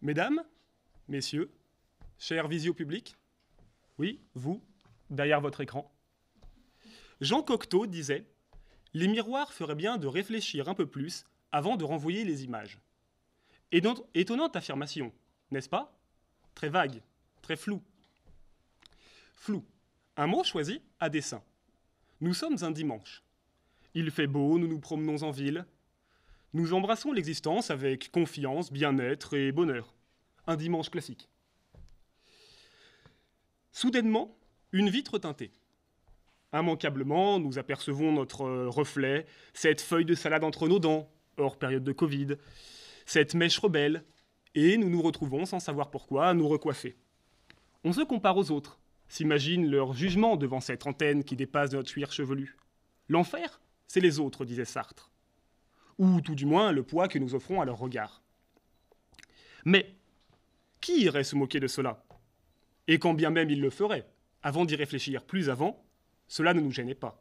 Mesdames, messieurs, chers visio oui, vous, derrière votre écran, Jean Cocteau disait Les miroirs feraient bien de réfléchir un peu plus avant de renvoyer les images. Et donc, étonnante affirmation, n'est-ce pas Très vague, très flou. Flou, un mot choisi à dessein. Nous sommes un dimanche. Il fait beau, nous nous promenons en ville, nous embrassons l'existence avec confiance, bien-être et bonheur. Un dimanche classique. Soudainement, une vitre teintée. Immanquablement, nous apercevons notre reflet, cette feuille de salade entre nos dents, hors période de Covid, cette mèche rebelle, et nous nous retrouvons, sans savoir pourquoi, à nous recoiffer. On se compare aux autres, s'imagine leur jugement devant cette antenne qui dépasse de notre cuir chevelu. L'enfer, c'est les autres, disait Sartre ou tout du moins le poids que nous offrons à leur regard. Mais qui irait se moquer de cela Et quand bien même il le ferait, avant d'y réfléchir plus avant, cela ne nous gênait pas.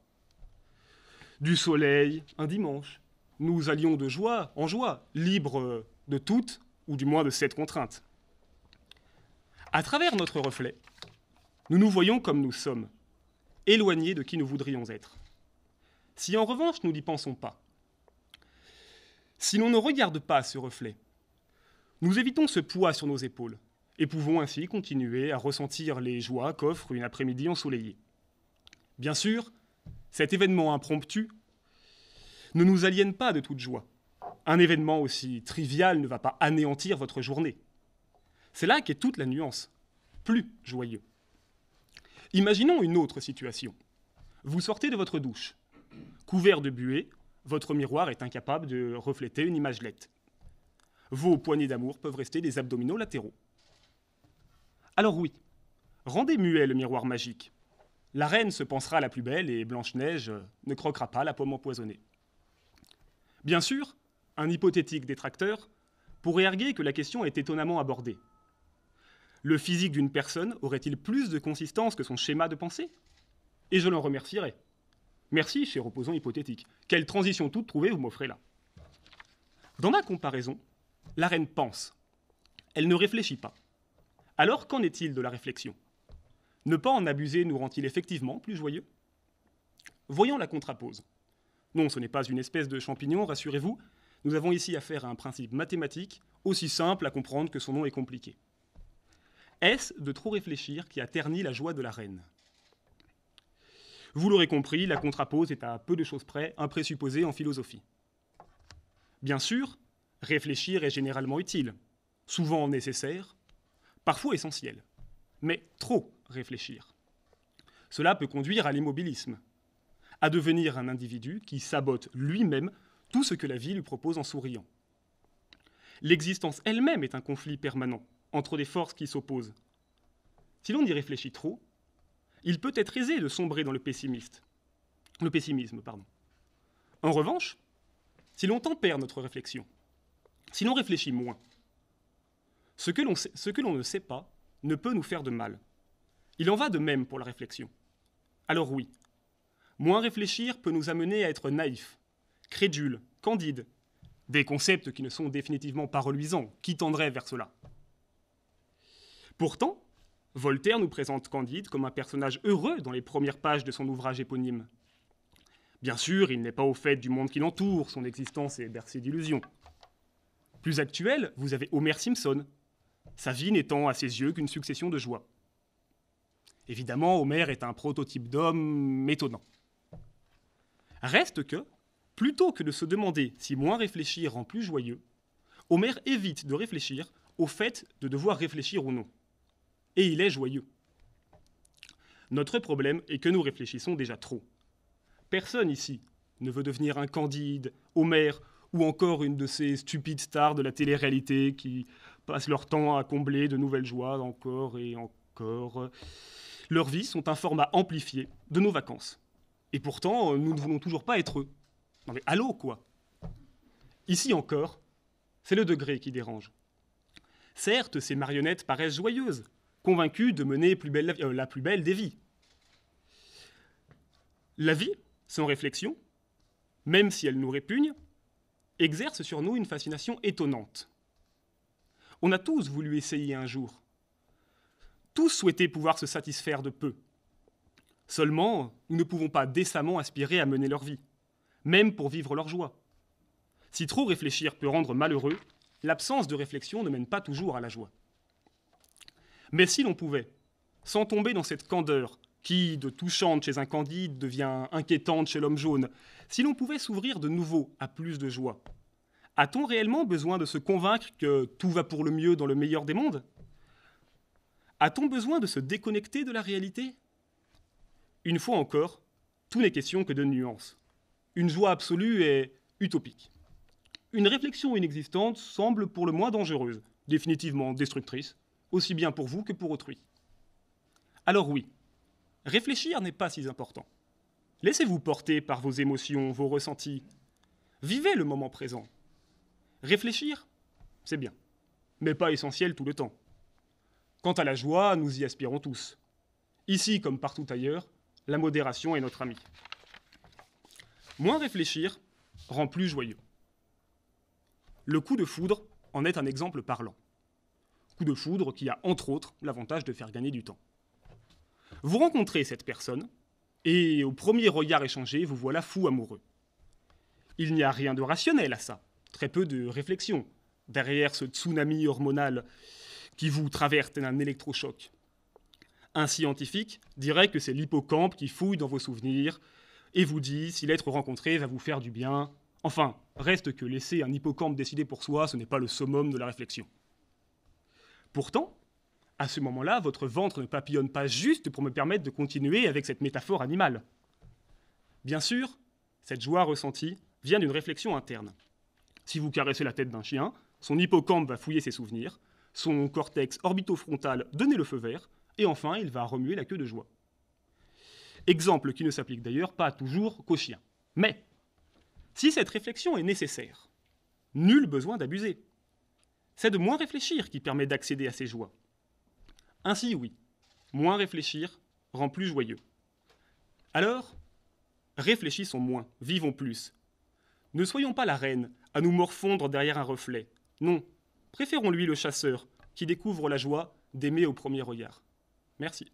Du soleil, un dimanche, nous allions de joie en joie, libres de toutes, ou du moins de cette contrainte. À travers notre reflet, nous nous voyons comme nous sommes, éloignés de qui nous voudrions être. Si en revanche nous n'y pensons pas, si l'on ne regarde pas ce reflet. Nous évitons ce poids sur nos épaules et pouvons ainsi continuer à ressentir les joies qu'offre une après-midi ensoleillée. Bien sûr, cet événement impromptu ne nous aliène pas de toute joie. Un événement aussi trivial ne va pas anéantir votre journée. C'est là qu'est toute la nuance. Plus joyeux. Imaginons une autre situation. Vous sortez de votre douche. Couvert de buée, votre miroir est incapable de refléter une image lette. Vos poignées d'amour peuvent rester des abdominaux latéraux. Alors oui, rendez muet le miroir magique. La reine se pensera la plus belle et Blanche-Neige ne croquera pas la pomme empoisonnée. Bien sûr, un hypothétique détracteur pourrait arguer que la question est étonnamment abordée. Le physique d'une personne aurait-il plus de consistance que son schéma de pensée Et je l'en remercierai. Merci, cher opposant hypothétique. Quelle transition toute trouvée vous m'offrez là. Dans ma comparaison, la reine pense. Elle ne réfléchit pas. Alors qu'en est-il de la réflexion Ne pas en abuser nous rend-il effectivement plus joyeux Voyons la contrapose. Non, ce n'est pas une espèce de champignon, rassurez-vous. Nous avons ici affaire à un principe mathématique aussi simple à comprendre que son nom est compliqué. Est-ce de trop réfléchir qui a terni la joie de la reine vous l'aurez compris, la contrapose est à peu de choses près un présupposé en philosophie. Bien sûr, réfléchir est généralement utile, souvent nécessaire, parfois essentiel, mais trop réfléchir. Cela peut conduire à l'immobilisme, à devenir un individu qui sabote lui-même tout ce que la vie lui propose en souriant. L'existence elle-même est un conflit permanent entre des forces qui s'opposent. Si l'on y réfléchit trop, il peut être aisé de sombrer dans le, pessimiste, le pessimisme. Pardon. En revanche, si l'on tempère notre réflexion, si l'on réfléchit moins, ce que l'on ne sait pas ne peut nous faire de mal. Il en va de même pour la réflexion. Alors oui, moins réfléchir peut nous amener à être naïfs, crédules, candides, des concepts qui ne sont définitivement pas reluisants. Qui tendraient vers cela Pourtant, Voltaire nous présente Candide comme un personnage heureux dans les premières pages de son ouvrage éponyme. Bien sûr, il n'est pas au fait du monde qui l'entoure, son existence est bercée d'illusions. Plus actuel, vous avez Homer Simpson, sa vie n'étant à ses yeux qu'une succession de joies. Évidemment, Homer est un prototype d'homme étonnant. Reste que, plutôt que de se demander si moins réfléchir rend plus joyeux, Homer évite de réfléchir au fait de devoir réfléchir ou non et il est joyeux. Notre problème est que nous réfléchissons déjà trop. Personne ici ne veut devenir un Candide, Homer ou encore une de ces stupides stars de la télé-réalité qui passent leur temps à combler de nouvelles joies encore et encore. Leurs vies sont un format amplifié de nos vacances. Et pourtant, nous ne voulons toujours pas être eux. Non mais allô quoi Ici encore, c'est le degré qui dérange. Certes, ces marionnettes paraissent joyeuses, convaincu de mener euh, la plus belle des vies. La vie, sans réflexion, même si elle nous répugne, exerce sur nous une fascination étonnante. On a tous voulu essayer un jour. Tous souhaitaient pouvoir se satisfaire de peu. Seulement, nous ne pouvons pas décemment aspirer à mener leur vie, même pour vivre leur joie. Si trop réfléchir peut rendre malheureux, l'absence de réflexion ne mène pas toujours à la joie. Mais si l'on pouvait, sans tomber dans cette candeur qui, de touchante chez un candide, devient inquiétante chez l'homme jaune, si l'on pouvait s'ouvrir de nouveau à plus de joie, a-t-on réellement besoin de se convaincre que tout va pour le mieux dans le meilleur des mondes A-t-on besoin de se déconnecter de la réalité Une fois encore, tout n'est question que de nuances. Une joie absolue est utopique. Une réflexion inexistante semble pour le moins dangereuse, définitivement destructrice, aussi bien pour vous que pour autrui. Alors oui, réfléchir n'est pas si important. Laissez-vous porter par vos émotions, vos ressentis. Vivez le moment présent. Réfléchir, c'est bien, mais pas essentiel tout le temps. Quant à la joie, nous y aspirons tous. Ici comme partout ailleurs, la modération est notre amie. Moins réfléchir rend plus joyeux. Le coup de foudre en est un exemple parlant coup de foudre qui a entre autres l'avantage de faire gagner du temps. Vous rencontrez cette personne, et au premier regard échangé, vous voilà fou amoureux. Il n'y a rien de rationnel à ça, très peu de réflexion, derrière ce tsunami hormonal qui vous traverse un électrochoc. Un scientifique dirait que c'est l'hippocampe qui fouille dans vos souvenirs et vous dit si l'être rencontré va vous faire du bien. Enfin, reste que laisser un hippocampe décider pour soi, ce n'est pas le summum de la réflexion. Pourtant, à ce moment-là, votre ventre ne papillonne pas juste pour me permettre de continuer avec cette métaphore animale. Bien sûr, cette joie ressentie vient d'une réflexion interne. Si vous caressez la tête d'un chien, son hippocampe va fouiller ses souvenirs, son cortex orbitofrontal donner le feu vert, et enfin il va remuer la queue de joie. Exemple qui ne s'applique d'ailleurs pas toujours qu'aux chiens. Mais, si cette réflexion est nécessaire, nul besoin d'abuser. C'est de moins réfléchir qui permet d'accéder à ces joies. Ainsi, oui, moins réfléchir rend plus joyeux. Alors, réfléchissons moins, vivons plus. Ne soyons pas la reine à nous morfondre derrière un reflet. Non, préférons-lui le chasseur qui découvre la joie d'aimer au premier regard. Merci.